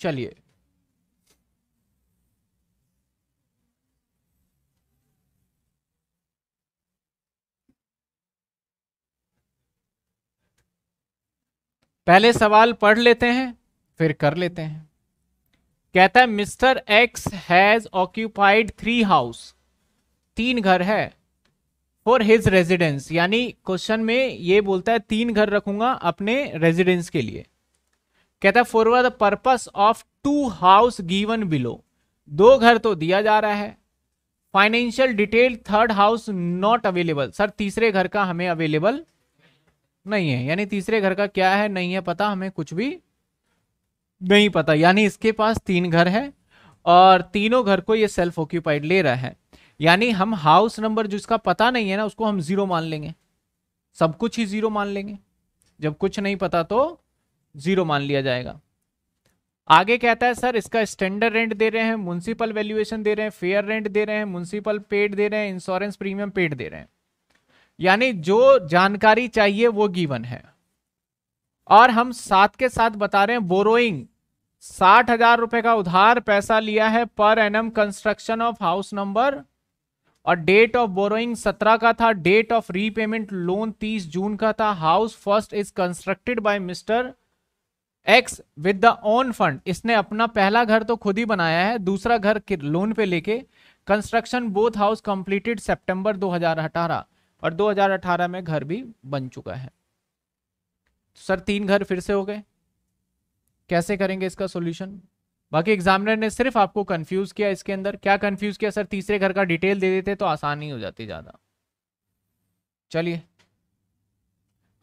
चलिए पहले सवाल पढ़ लेते हैं फिर कर लेते हैं कहता है mister X has occupied three house तीन घर है फॉर हिज रेजिडेंस यानी क्वेश्चन में ये बोलता है तीन घर रखूंगा अपने रेजिडेंस के लिए कहता है for the purpose of two house given below दो घर तो दिया जा रहा है financial detail third house not available sir तीसरे घर का हमें अवेलेबल नहीं है यानी तीसरे घर का क्या है नहीं है पता हमें कुछ भी नहीं पता यानी इसके पास तीन घर है और तीनों घर को ये सेल्फ ऑक्यूपाइड ले रहा है यानी हम हाउस नंबर जिसका पता नहीं है ना उसको हम जीरो मान लेंगे सब कुछ ही जीरो मान लेंगे जब कुछ नहीं पता तो जीरो मान लिया जाएगा आगे कहता है सर इसका स्टैंडर्ड रेंट दे रहे हैं म्यूनसिपल वैल्यूएशन दे रहे हैं फेयर रेंट दे रहे हैं म्यूनसिपल पेड दे रहे हैं इंश्योरेंस प्रीमियम पेड दे रहे हैं यानी जो जानकारी चाहिए वो गिवन है और हम साथ के साथ बता रहे हैं बोरोइंग साठ हजार रुपए का उधार पैसा लिया है पर an construction of house number और डेट ऑफ बोरोइंग सत्रह का था डेट ऑफ रीपेमेंट लोन तीस जून का था house first is constructed by mister X with the own fund इसने अपना पहला घर तो खुद ही बनाया है दूसरा घर लोन पे लेके कंस्ट्रक्शन बोथ हाउस कंप्लीटेड सितंबर 2018 और 2018 में घर भी बन चुका है सर तीन घर फिर से हो गए कैसे करेंगे इसका सॉल्यूशन बाकी एग्जामिनर ने सिर्फ आपको कंफ्यूज किया इसके अंदर क्या कंफ्यूज किया सर तीसरे घर का डिटेल दे देते तो आसानी हो जाती ज़्यादा चलिए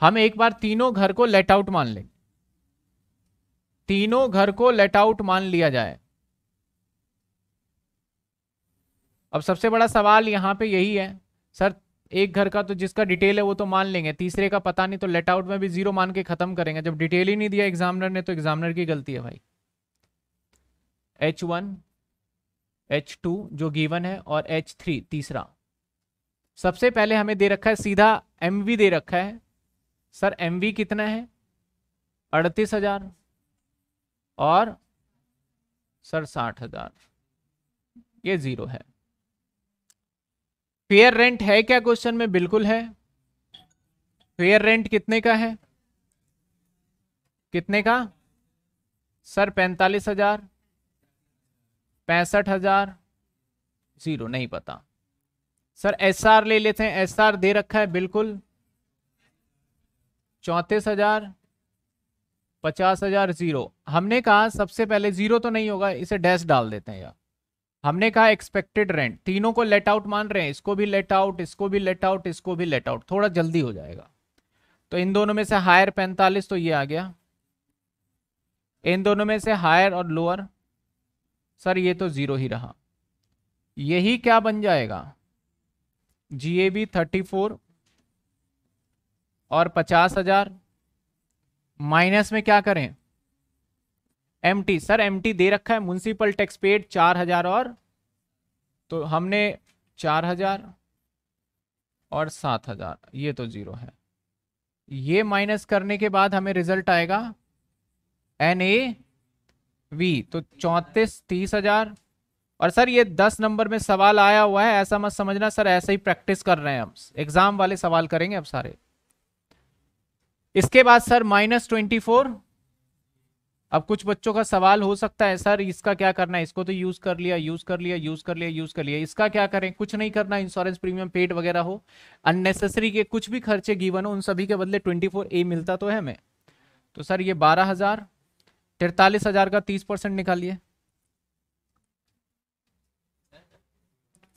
हम एक बार तीनों घर को लेट आउट मान लें तीनों घर को लेट आउट मान लिया जाए अब सबसे बड़ा सवाल यहां पे यही है सर एक घर का तो जिसका डिटेल है वो तो मान लेंगे तीसरे का पता नहीं तो लेट आउट में भी जीरो मान के खत्म करेंगे जब डिटेल ही नहीं दिया एग्जामिनर ने तो एग्जामिनर की गलती है भाई एच वन एच टू जो गीवन है और एच थ्री तीसरा सबसे पहले हमें दे रखा है सीधा एम दे रखा है सर एम कितना है अड़तीस हजार और सड़सठ हजार ये जीरो है फेयर रेंट है क्या क्वेश्चन में बिल्कुल है फेयर रेंट कितने का है कितने का सर पैंतालीस हजार पैंसठ हजार जीरो नहीं पता सर एसआर ले लेते हैं एसआर दे रखा है बिल्कुल चौंतीस हजार पचास हजार जीरो हमने कहा सबसे पहले जीरो तो नहीं होगा इसे डैश डाल देते हैं यार हमने कहा एक्सपेक्टेड रेंट तीनों को लेट आउट मान रहे हैं इसको भी लेट आउट इसको भी लेट आउट इसको भी लेट आउट थोड़ा जल्दी हो जाएगा तो इन दोनों में से हायर पैंतालीस तो ये आ गया इन दोनों में से हायर और लोअर सर ये तो जीरो ही रहा यही क्या बन जाएगा जी ए बी थर्टी फोर और पचास हजार माइनस में क्या करें एम सर एम दे रखा है म्यूनसिपल टैक्स पेड चार हजार और तो हमने चार हजार और सात हजार ये तो जीरो है ये माइनस करने के बाद हमें रिजल्ट आएगा एन ए वी तो चौंतीस तीस हजार और सर ये दस नंबर में सवाल आया हुआ है ऐसा मत समझना सर ऐसे ही प्रैक्टिस कर रहे हैं हम एग्जाम वाले सवाल करेंगे अब सारे इसके बाद सर माइनस ट्वेंटी फोर अब कुछ बच्चों का सवाल हो सकता है सर इसका क्या करना है इसको तो यूज कर लिया यूज कर लिया यूज कर लिया यूज कर लिया इसका क्या करें कुछ नहीं करना इंश्योरेंस प्रीमियम पेड वगैरह हो अननेसेसरी के कुछ भी खर्चे गीवन हो उन सभी के बदले ट्वेंटी फोर ए मिलता तो है हमें तो सर ये बारह हजार तिरतालीस हजार का तीस परसेंट निकालिए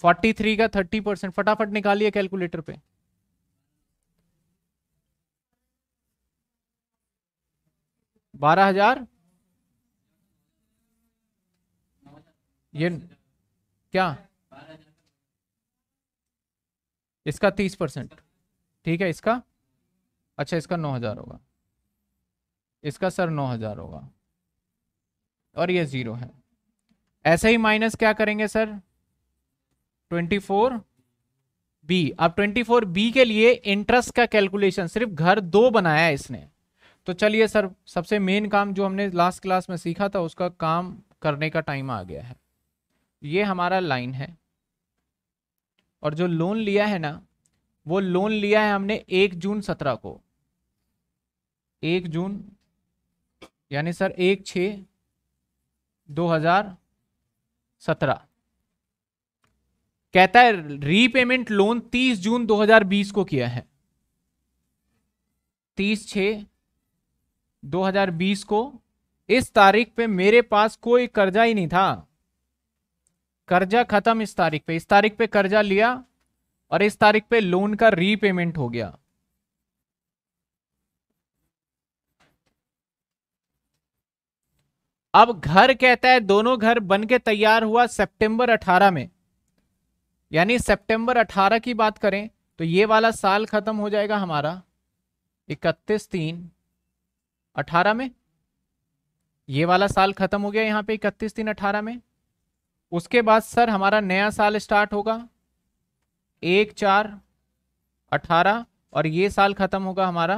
फोर्टी थ्री का थर्टी परसेंट फटाफट निकालिए कैलकुलेटर पे बारह हजार ये क्या इसका तीस परसेंट ठीक है इसका अच्छा इसका नौ हजार होगा इसका सर नौ हजार होगा और ये जीरो है ऐसे ही माइनस क्या करेंगे सर ट्वेंटी फोर बी अब ट्वेंटी फोर बी के लिए इंटरेस्ट का कैलकुलेशन सिर्फ घर दो बनाया है इसने तो चलिए सर सबसे मेन काम जो हमने लास्ट क्लास में सीखा था उसका काम करने का टाइम आ गया है ये हमारा लाइन है और जो लोन लिया है ना वो लोन लिया है हमने एक जून सत्रह को एक जून यानी सर एक छ दो हजार सत्रह कहता है रीपेमेंट लोन तीस जून दो हजार बीस को किया है तीस छः 2020 को इस तारीख पे मेरे पास कोई कर्जा ही नहीं था कर्जा खत्म इस तारीख पे इस तारीख पे कर्जा लिया और इस तारीख पे लोन का रीपेमेंट हो गया अब घर कहता है दोनों घर बन के तैयार हुआ सितंबर 18 में यानी सितंबर 18 की बात करें तो ये वाला साल खत्म हो जाएगा हमारा इकतीस तीन अठारह में ये वाला साल खत्म हो गया यहाँ पे इकतीस तीन अठारह में उसके बाद सर हमारा नया साल स्टार्ट होगा एक चार अठारह और ये साल खत्म होगा हमारा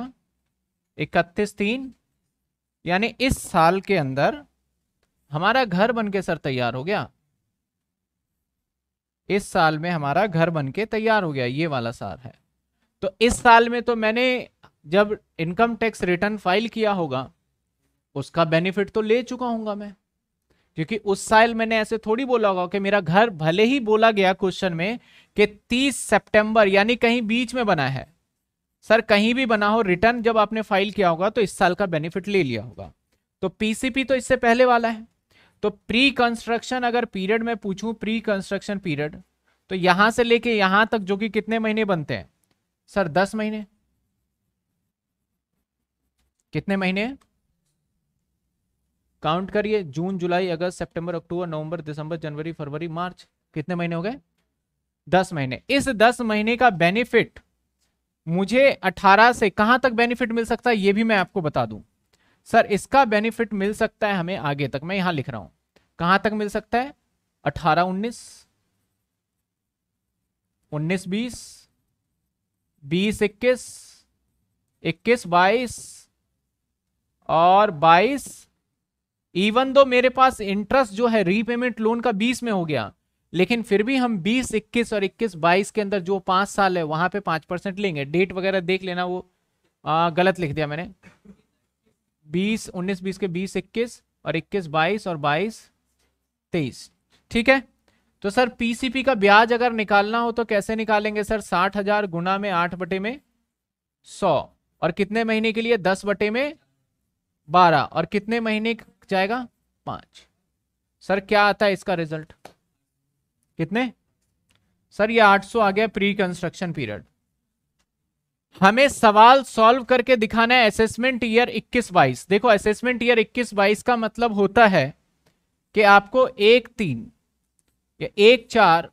इकतीस तीन यानी इस साल के अंदर हमारा घर बन के सर तैयार हो गया इस साल में हमारा घर बन के तैयार हो गया ये वाला साल है तो इस साल में तो मैंने जब इनकम टैक्स रिटर्न फाइल किया होगा उसका बेनिफिट तो ले चुका हूंगा मैं क्योंकि उस साल मैंने ऐसे थोड़ी बोला होगा कि मेरा घर भले ही बोला गया क्वेश्चन में कि 30 सितंबर यानी कहीं बीच में बना है सर कहीं भी बना हो रिटर्न जब आपने फाइल किया होगा तो इस साल का बेनिफिट ले लिया होगा तो पीसीपी तो इससे पहले वाला है तो प्री कंस्ट्रक्शन अगर पीरियड में पूछूं प्री कंस्ट्रक्शन पीरियड तो यहां से लेके यहां तक जो कि कितने महीने बनते हैं सर दस महीने कितने महीने काउंट करिए जून जुलाई अगस्त सितंबर अक्टूबर नवंबर दिसंबर जनवरी फरवरी मार्च कितने महीने हो गए दस महीने इस दस महीने का बेनिफिट मुझे अठारह से कहां तक बेनिफिट मिल सकता है ये भी मैं आपको बता दूं सर इसका बेनिफिट मिल सकता है हमें आगे तक मैं यहां लिख रहा हूं कहां तक मिल सकता है अठारह उन्नीस उन्नीस बीस बीस इक्कीस इक्कीस बाईस और 22 इवन दो मेरे पास इंटरेस्ट जो है रीपेमेंट लोन का 20 में हो गया लेकिन फिर भी हम 20 21 और 21 22 के अंदर जो पांच साल है वहां पे पांच परसेंट लेंगे डेट वगैरह देख लेना वो आ, गलत लिख दिया मैंने 20 19 20 के 20 21 और 21 22 और 22 तेईस ठीक है तो सर पीसीपी का ब्याज अगर निकालना हो तो कैसे निकालेंगे सर साठ हजार गुना में आठ बटे में सौ और कितने महीने के लिए दस बटे में बारह और कितने महीने जाएगा पांच सर क्या आता है इसका रिजल्ट कितने सर ये 800 आ गया प्री कंस्ट्रक्शन पीरियड हमें सवाल सॉल्व करके दिखाना है असेसमेंट ईयर 21 बाईस देखो असेसमेंट ईयर 21 बाईस का मतलब होता है कि आपको एक तीन या एक चार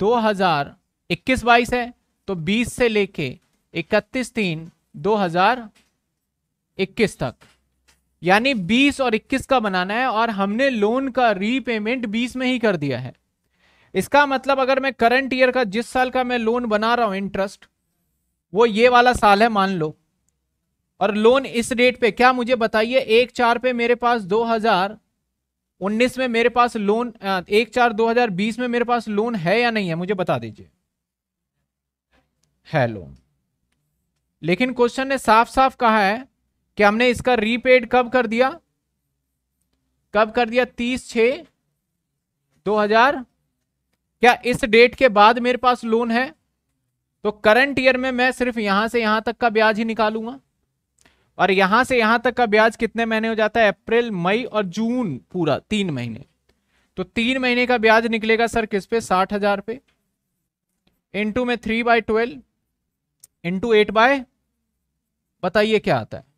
दो हजार इक्कीस बाईस है तो बीस से लेके इकतीस तीन दो हजार इक्कीस तक यानी 20 और 21 का बनाना है और हमने लोन का रीपेमेंट 20 में ही कर दिया है इसका मतलब अगर मैं करंट ईयर का जिस साल का मैं लोन बना रहा हूं इंटरेस्ट वो ये वाला साल है मान लो और लोन इस डेट पे क्या मुझे बताइए एक चार पे मेरे पास 2019 में मेरे पास लोन एक चार 2020 में मेरे पास लोन है या नहीं है मुझे बता दीजिए है लोन लेकिन क्वेश्चन ने साफ साफ कहा है कि हमने इसका रीपेड कब कर दिया कब कर दिया तीस छ दो हजार क्या इस डेट के बाद मेरे पास लोन है तो करंट ईयर में मैं सिर्फ यहां से यहां तक का ब्याज ही निकालूंगा और यहां से यहां तक का ब्याज कितने महीने हो जाता है अप्रैल मई और जून पूरा तीन महीने तो तीन महीने का ब्याज निकलेगा सर किस पे साठ हजार पे इंटू में three by twelve into eight by बताइए क्या आता है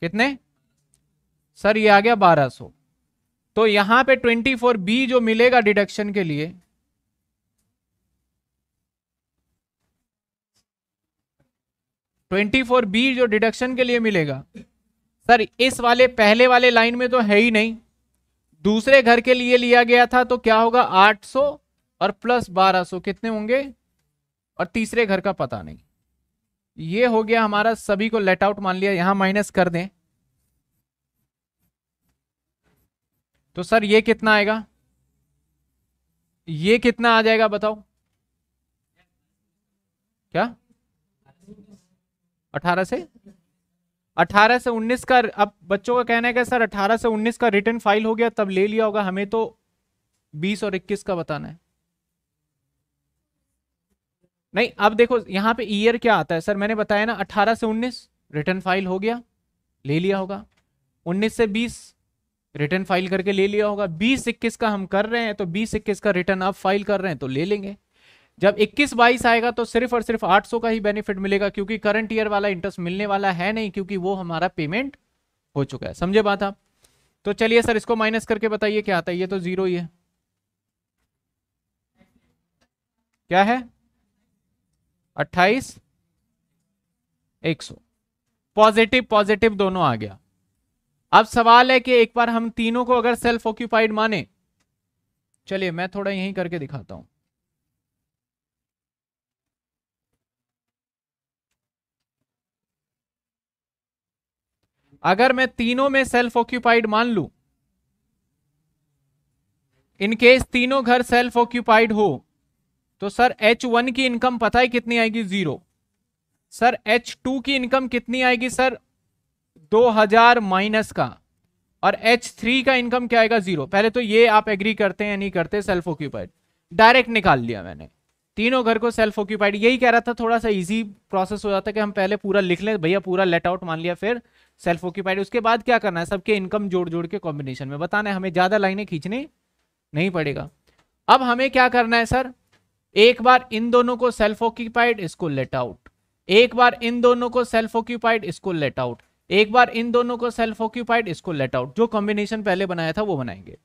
कितने सर ये आ गया 1200 तो यहां पे 24 बी जो मिलेगा डिडक्शन के लिए ट्वेंटी फोर बी जो डिडक्शन के लिए मिलेगा सर इस वाले पहले वाले लाइन में तो है ही नहीं दूसरे घर के लिए लिया गया था तो क्या होगा 800 और प्लस 1200 कितने होंगे और तीसरे घर का पता नहीं ये हो गया हमारा सभी को लेट आउट मान लिया यहां माइनस कर दें तो सर ये कितना आएगा ये कितना आ जाएगा बताओ क्या अठारह से अठारह से उन्नीस का अब बच्चों का कहना है कि सर अठारह से उन्नीस का रिटर्न फाइल हो गया तब ले लिया होगा हमें तो बीस और इक्कीस का बताना है नहीं अब देखो यहाँ पे ईयर क्या आता है सर मैंने बताया ना 18 से 19 रिटर्न फाइल हो गया ले लिया होगा 19 से 20 रिटर्न फाइल करके ले लिया होगा 20 इक्कीस का हम कर रहे हैं तो 20 इक्कीस का रिटर्न आप फाइल कर रहे हैं तो ले लेंगे जब 21 22 आएगा तो सिर्फ और सिर्फ 800 का ही बेनिफिट मिलेगा क्योंकि करंट ईयर वाला इंटरेस्ट मिलने वाला है नहीं क्योंकि वो हमारा पेमेंट हो चुका है समझे बात आप तो चलिए सर इसको माइनस करके बताइए क्या आता है ये तो जीरो ही है क्या है अट्ठाईस एक सौ पॉजिटिव पॉजिटिव दोनों आ गया अब सवाल है कि एक बार हम तीनों को अगर सेल्फ ऑक्यूपाइड माने चलिए मैं थोड़ा यहीं करके दिखाता हूं अगर मैं तीनों में सेल्फ ऑक्यूपाइड मान लू इनकेस तीनों घर सेल्फ ऑक्यूपाइड हो तो सर एच वन की इनकम पता है कितनी आएगी जीरो सर एच टू की इनकम कितनी आएगी सर दो हजार माइनस का और एच थ्री का इनकम क्या आएगा जीरो पहले तो ये आप एग्री करते हैं नहीं करते सेल्फ ऑक्यूपाइड डायरेक्ट निकाल लिया मैंने तीनों घर को सेल्फ ऑक्यूपाइड यही कह रहा था थोड़ा सा इजी प्रोसेस हो जाता है कि हम पहले पूरा लिख लें भैया पूरा लेट आउट मान लिया फिर सेल्फ ऑक्यूपाइड उसके बाद क्या करना है सबके इनकम जोड़ जोड़ के कॉम्बिनेशन में बताना है हमें ज़्यादा लाइनें खींचनी नहीं पड़ेगा अब हमें क्या करना है सर एक बार इन दोनों को सेल्फ ऑक्यूपाइड इसको लेट आउट एक बार इन दोनों को सेल्फ ऑक्यूपाइड इसको लेट आउट एक बार इन दोनों को सेल्फ ऑक्यूपाइड इसको लेट आउट जो कॉम्बिनेशन पहले बनाया था वो बनाएंगे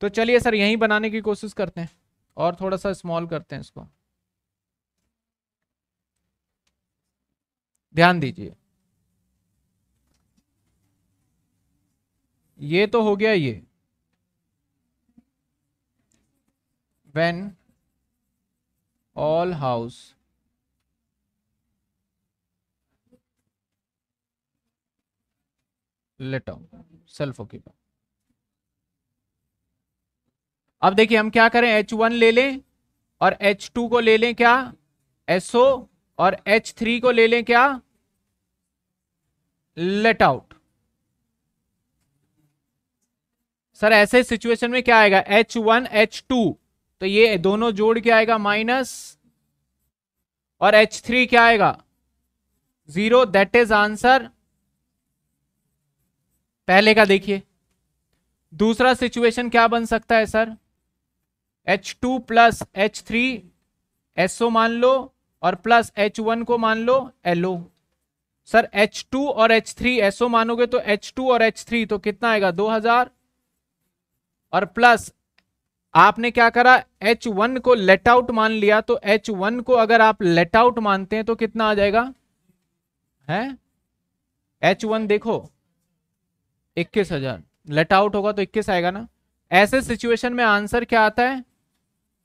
तो चलिए सर यहीं बनाने की कोशिश करते हैं और थोड़ा सा स्मॉल करते हैं इसको ध्यान दीजिए ये तो हो गया ये when all house let self occupy अब देखिए हम क्या करें एच वन ले लें और एच टू को ले लें क्या SO और एच थ्री को ले लें क्या लेट आउट सर ऐसे सिचुएशन में क्या आएगा एच वन एच टू तो ये दोनों जोड़ के आएगा माइनस और एच थ्री क्या आएगा जीरो दैट इज आंसर पहले का देखिए दूसरा सिचुएशन क्या बन सकता है sir H two plus H three SO मान लो और प्लस एच वन को मान लो एलओ सर एच टू और एच थ्री एसओ मानोगे तो एच टू और एच थ्री तो कितना आएगा दो हजार और प्लस आपने क्या करा एच वन को लेट आउट मान लिया तो एच वन को अगर आप लेट आउट मानते हैं तो कितना आ जाएगा है वन देखो इक्कीस हजार लेट आउट होगा तो इक्कीस आएगा ना ऐसे सिचुएशन में आंसर क्या आता है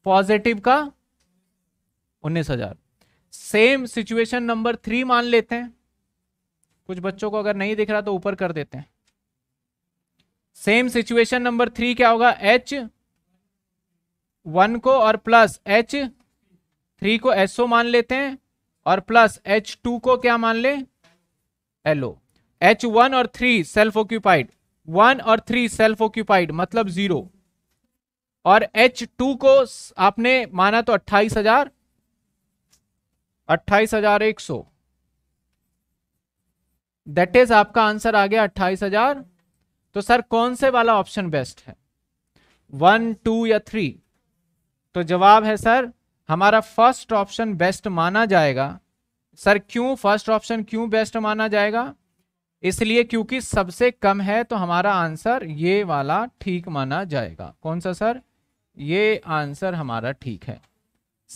पॉजिटिव का उन्नीस हजार सेम सिचुएशन नंबर थ्री मान लेते हैं कुछ बच्चों को अगर नहीं दिख रहा तो ऊपर कर देते हैं सेम सिचुएशन नंबर थ्री क्या होगा एच वन को और प्लस एच थ्री को एसओ मान लेते हैं और प्लस एच टू को क्या मान ले एलओ एच वन और थ्री सेल्फ ऑक्यूपाइड वन और थ्री सेल्फ ऑक्यूपाइड मतलब जीरो और एच टू को आपने माना तो अट्ठाईस हजार अट्ठाईस हजार एक सौ दैट इज आपका आंसर आ गया अट्ठाईस हजार तो सर कौन से वाला ऑप्शन बेस्ट है वन टू या थ्री तो जवाब है सर हमारा फर्स्ट ऑप्शन बेस्ट माना जाएगा सर क्यों फर्स्ट ऑप्शन क्यों बेस्ट माना जाएगा इसलिए क्योंकि सबसे कम है तो हमारा आंसर ये वाला ठीक माना जाएगा कौन सा सर ये आंसर हमारा ठीक है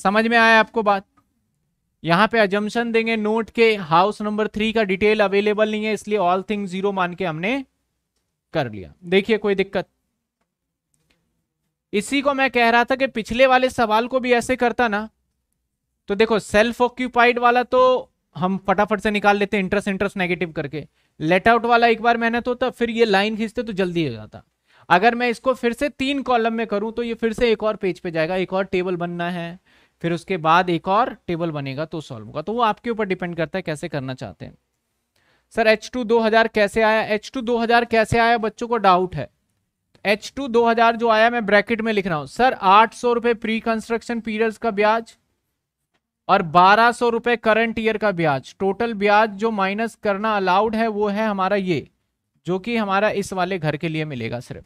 समझ में आया आपको बात यहाँ पे अजम्पन देंगे नोट के हाउस नंबर थ्री का डिटेल अवेलेबल नहीं है इसलिए ऑल थिंग जीरो मान के हमने कर लिया देखिए कोई दिक्कत इसी को मैं कह रहा था कि पिछले वाले सवाल को भी ऐसे करता ना तो देखो सेल्फ ऑक्यूपाइड वाला तो हम फटाफट से निकाल लेते इंटरेस्ट इंटरेस्ट नेगेटिव करके लेट आउट वाला एक बार मेहनत तो, होता तो फिर ये लाइन खींचते तो जल्दी हो जाता अगर मैं इसको फिर से तीन कॉलम में करूं तो ये फिर से एक और पेज पे जाएगा एक और टेबल बनना है फिर उसके बाद एक और टेबल बनेगा तो सॉल्व होगा तो वो आपके ऊपर डिपेंड करता है कैसे करना चाहते हैं सर H2 2000 कैसे आया H2 2000 कैसे आया बच्चों को डाउट है एच टू दो हजार जो आया मैं ब्रैकेट में लिख रहा हूं सर आठ सौ रुपए प्री कंस्ट्रक्शन पीरियड का ब्याज और बारह सौ रुपए करंट ईयर का ब्याज टोटल ब्याज जो माइनस करना अलाउड है वो है हमारा ये जो कि हमारा इस वाले घर के लिए मिलेगा सिर्फ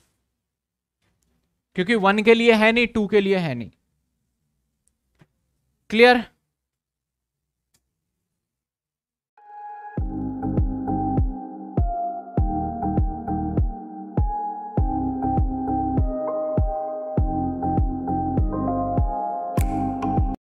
क्योंकि वन के लिए है नहीं टू के लिए है नहीं क्लियर